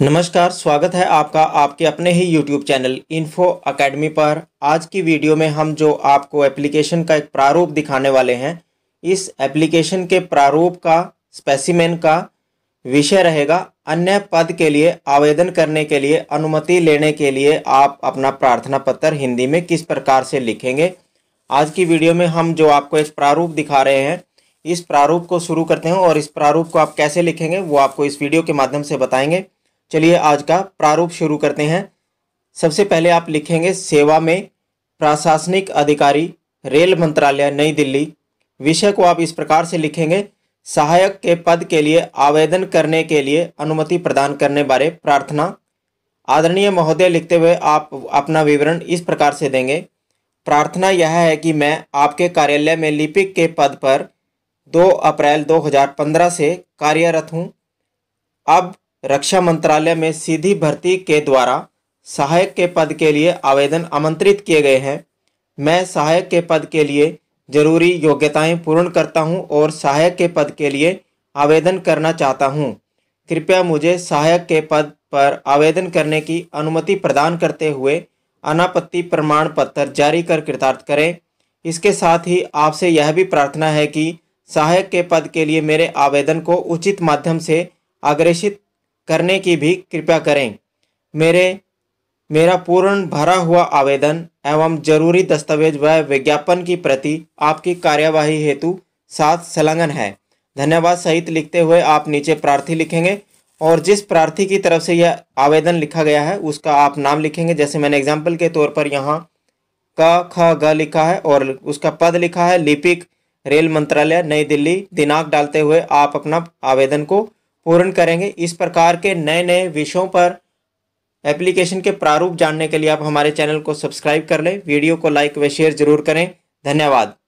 नमस्कार स्वागत है आपका आपके अपने ही YouTube चैनल इन्फो अकेडमी पर आज की वीडियो में हम जो आपको एप्लीकेशन का एक प्रारूप दिखाने वाले हैं इस एप्लीकेशन के प्रारूप का स्पेसिमेन का विषय रहेगा अन्य पद के लिए आवेदन करने के लिए अनुमति लेने के लिए आप अपना प्रार्थना पत्र हिंदी में किस प्रकार से लिखेंगे आज की वीडियो में हम जो आपको एक प्रारूप दिखा रहे हैं इस प्रारूप को शुरू करते हैं और इस प्रारूप को आप कैसे लिखेंगे वो आपको इस वीडियो के माध्यम से बताएंगे चलिए आज का प्रारूप शुरू करते हैं सबसे पहले आप लिखेंगे सेवा में प्रशासनिक अधिकारी रेल मंत्रालय नई दिल्ली विषय को आप इस प्रकार से लिखेंगे सहायक के पद के लिए आवेदन करने के लिए अनुमति प्रदान करने बारे प्रार्थना आदरणीय महोदय लिखते हुए आप अपना विवरण इस प्रकार से देंगे प्रार्थना यह है कि मैं आपके कार्यालय में लिपिक के पद पर 2 अप्रैल 2015 से कार्यरत हूँ अब रक्षा मंत्रालय में सीधी भर्ती के द्वारा सहायक के पद के लिए आवेदन आमंत्रित किए गए हैं मैं सहायक के पद के लिए जरूरी योग्यताएं पूर्ण करता हूं और सहायक के पद के लिए आवेदन करना चाहता हूं। कृपया मुझे सहायक के पद पर आवेदन करने की अनुमति प्रदान करते हुए अनापत्ति प्रमाण पत्र जारी कर कृतार्थ करें इसके साथ ही आपसे यह भी प्रार्थना है कि सहायक के पद के लिए मेरे आवेदन को उचित माध्यम से अग्रेषित करने की भी कृपया करें मेरे मेरा पूर्ण भरा हुआ आवेदन एवं जरूरी दस्तावेज व विज्ञापन की प्रति आपकी कार्यवाही हेतु साथ संलग्न है धन्यवाद सहित लिखते हुए आप नीचे प्रार्थी लिखेंगे और जिस प्रार्थी की तरफ से यह आवेदन लिखा गया है उसका आप नाम लिखेंगे जैसे मैंने एग्जाम्पल के तौर पर यहाँ क ख ग लिखा है और उसका पद लिखा है लिपिक रेल मंत्रालय नई दिल्ली दिनांक डालते हुए आप अपना आवेदन को पूर्ण करेंगे इस प्रकार के नए नए विषयों पर एप्लीकेशन के प्रारूप जानने के लिए आप हमारे चैनल को सब्सक्राइब कर लें वीडियो को लाइक व शेयर जरूर करें धन्यवाद